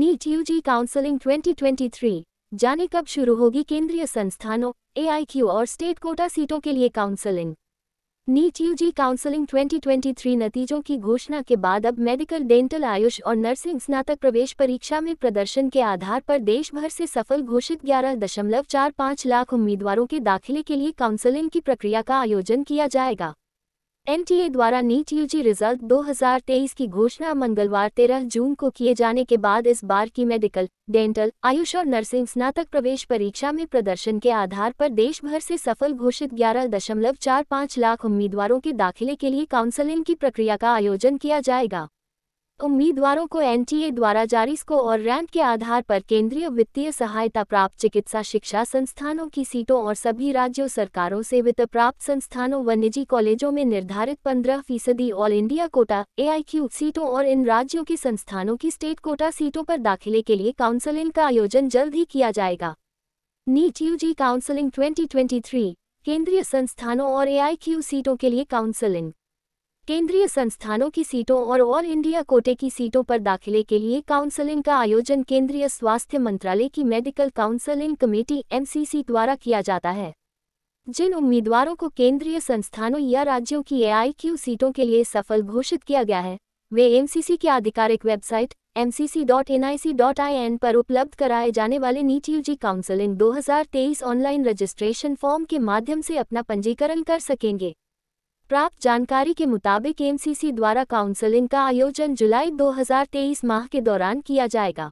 NEET UG counselling 2023 जाने कब शुरू होगी केंद्रीय संस्थानों एआईक्यू और स्टेट कोटा सीटों के लिए काउंसलिंग नीट यूजी काउंसलिंग 2023 नतीजों की घोषणा के बाद अब मेडिकल डेंटल आयुष और नर्सिंग स्नातक प्रवेश परीक्षा में प्रदर्शन के आधार पर देश भर से सफल घोषित ग्यारह दशमलव चार पाँच लाख उम्मीदवारों के दाखिले के लिए काउंसलिंग की प्रक्रिया का आयोजन किया जाएगा एनटीए द्वारा नीट यूजी रिजल्ट 2023 की घोषणा मंगलवार 13 जून को किए जाने के बाद इस बार की मेडिकल डेंटल आयुष और नर्सिंग स्नातक प्रवेश परीक्षा में प्रदर्शन के आधार पर देश भर से सफल घोषित 11.45 लाख उम्मीदवारों के दाखिले के लिए काउंसलिंग की प्रक्रिया का आयोजन किया जाएगा उम्मीदवारों को एनटीए द्वारा जारी स्को और रैंक के आधार पर केंद्रीय वित्तीय सहायता प्राप्त चिकित्सा शिक्षा संस्थानों की सीटों और सभी राज्यों सरकारों से वित्त प्राप्त संस्थानों व निजी कॉलेजों में निर्धारित पंद्रह फीसदी ऑल इंडिया कोटा एआईक्यू सीटों और इन राज्यों की संस्थानों की स्टेट कोटा सीटों पर दाखिले के लिए काउंसलिंग का आयोजन जल्द ही किया जाएगा नीट यू काउंसलिंग ट्वेंटी केंद्रीय संस्थानों और ए सीटों के लिए काउंसलिंग केंद्रीय संस्थानों की सीटों और ऑल इंडिया कोटे की सीटों पर दाखिले के लिए काउंसलिंग का आयोजन केंद्रीय स्वास्थ्य मंत्रालय की मेडिकल काउंसलिंग कमेटी एमसीसी द्वारा किया जाता है जिन उम्मीदवारों को केंद्रीय संस्थानों या राज्यों की एआईक्यू सीटों के लिए सफल घोषित किया गया है वे एमसीसी की आधिकारिक वेबसाइट एम पर उपलब्ध कराए जाने वाले NEET UG counselling 2023 online registration form के माध्यम से अपना पंजीकरण कर सकेंगे प्राप्त जानकारी के मुताबिक एमसीसी द्वारा काउंसलिंग का आयोजन जुलाई 2023 माह के दौरान किया जाएगा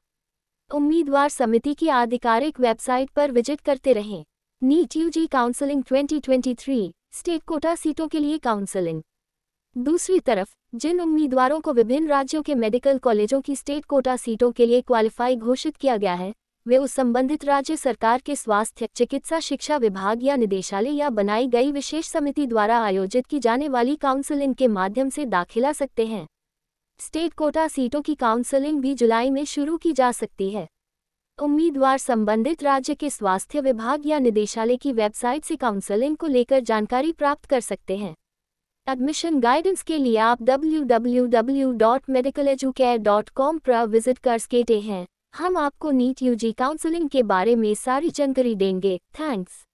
उम्मीदवार समिति की आधिकारिक वेबसाइट पर विजिट करते रहें NEET UG counselling 2023 state quota सीटों के लिए काउंसलिंग दूसरी तरफ जिन उम्मीदवारों को विभिन्न राज्यों के मेडिकल कॉलेजों की स्टेट कोटा सीटों के लिए क्वालिफाई घोषित किया गया है वे उस संबंधित राज्य सरकार के स्वास्थ्य चिकित्सा शिक्षा विभाग या निदेशालय या बनाई गई विशेष समिति द्वारा आयोजित की जाने वाली काउंसलिंग के माध्यम से दाखिला सकते हैं स्टेट कोटा सीटों की काउंसलिंग भी जुलाई में शुरू की जा सकती है उम्मीदवार संबंधित राज्य के स्वास्थ्य विभाग या निदेशालय की वेबसाइट से काउंसलिंग को लेकर जानकारी प्राप्त कर सकते हैं एडमिशन गाइडेंस के लिए आप W W W dot medical educare dot com पर विजिट कर सकते हैं हम आपको नीट यूजी काउंसलिंग के बारे में सारी जानकारी देंगे थैंक्स